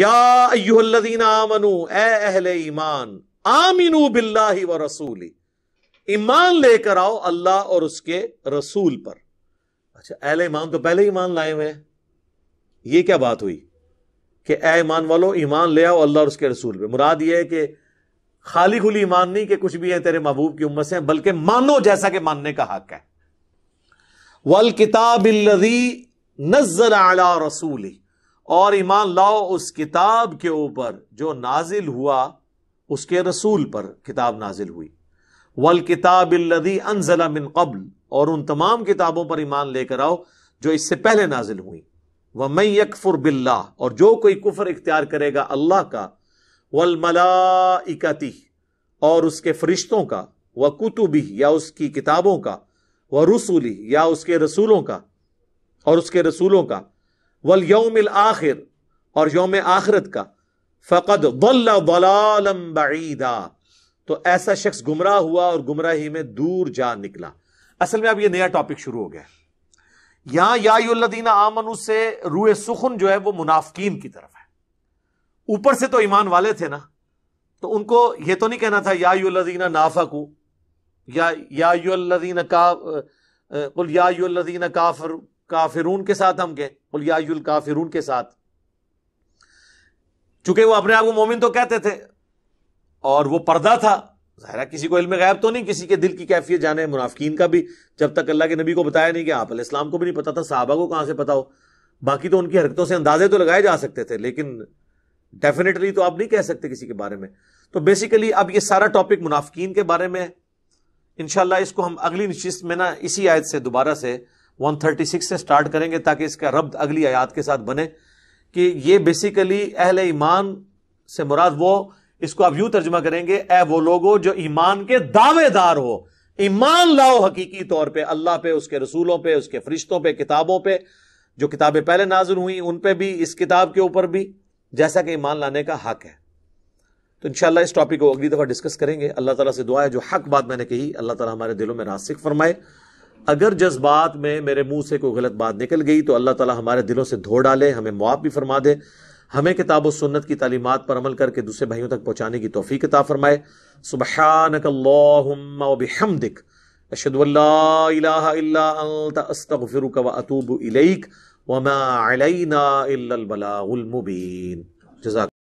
यादीन आमनु ईमान बिल्लाहि व रसूली ईमान लेकर आओ अल्लाह और उसके रसूल पर अच्छा अहले ईमान तो पहले ईमान लाए हुए हैं ये क्या बात हुई कि ए ईमान वालो ईमान ले आओ अल्लाह और उसके रसूल पर मुराद ये है कि खाली खुली ईमान नहीं कि कुछ भी है तेरे महबूब की उम्मत से बल्कि मानो जैसा कि मानने का हक है वल किताब नजर आला रसूली और ईमान लाओ उस किताब के ऊपर जो नाजिल हुआ उसके रसूल पर किताब नाजिल हुई वल किताब लदी अनजला मिन कबल और उन तमाम किताबों पर ईमान लेकर आओ जो इससे पहले नाजिल हुई वह मैं यकफुर बिल्ला और जो कोई कुफर इख्तियार करेगा अल्लाह का वलमला इकती और उसके फरिश्तों का व कुतुबी या उसकी किताबों का व रसूली या उसके रसूलों का और उसके रसूलों का वल यौमिल आखिर और योम आखिरत का फ़कद वल्लम तो ऐसा शख्स गुमराह हुआ और ही में दूर जा निकला असल में अब ये नया टॉपिक शुरू हो गया यहां यादीना आमनु से रूए सुखन जो है वो मुनाफकीन की तरफ है ऊपर से तो ईमान वाले थे ना तो उनको यह तो नहीं कहना था यादीना नाफकू या यादीना का यादीना काफर काफिरून के साथ हम के उलियाल काफिरून के साथ चूंकि वो अपने आप को मोमिन तो कहते थे और वह पर्दा था ज़ाहिर किसी को इल्म गायब तो नहीं किसी के दिल की कैफियत जाने मुनाफिकीन का भी जब तक अल्लाह के नबी को बताया नहीं कि आप इस्लाम को भी नहीं पता था साहबा को कहाँ से पता हो बाकी तो उनकी हरकतों से अंदाजे तो लगाए जा सकते थे लेकिन डेफिनेटली तो आप नहीं कह सकते किसी के बारे में तो बेसिकली अब ये सारा टॉपिक मुनाफिकीन के बारे में इनशाला इसको हम अगली नशिस्त में ना इसी आयत से दोबारा से 136 से स्टार्ट करेंगे ताकि इसका रब्द अगली आयात के साथ बने कि ये बेसिकली अहल ईमान से मुराद वो इसको आप यूं तर्जमा करेंगे ए वो लोगो जो ईमान के दावेदार हो ईमान लाओ हकीकी तौर पर अल्लाह पे उसके रसूलों पर उसके फरिश्तों पर किताबों पर जो किताबें पहले नाजुल हुई उन पर भी इस किताब के ऊपर भी जैसा कि ईमान लाने का हक है तो इंशाल्लाह इस टॉपिक को अगली दफा डिस्कस करेंगे अल्लाह तला से दुआ है जो हक बात मैंने कही अल्लाह ताला हमारे दिलों में रास्तिक फरमाए अगर जज्बात में मेरे मुंह से कोई गलत बात निकल गई तो अल्लाह ताला हमारे दिलों से धो डाले हमें मुआफ़ भी फरमा दे हमें किताब सुन्नत की तालीमत पर अमल करके दूसरे भाइयों तक पहुँचाने की तोफ़ी किताब फरमाए सुबहानकल्लाबिहमदिक अशदुल्लास्तफ़िर वतूब इलैक वमा अलैना मुबीन जजाक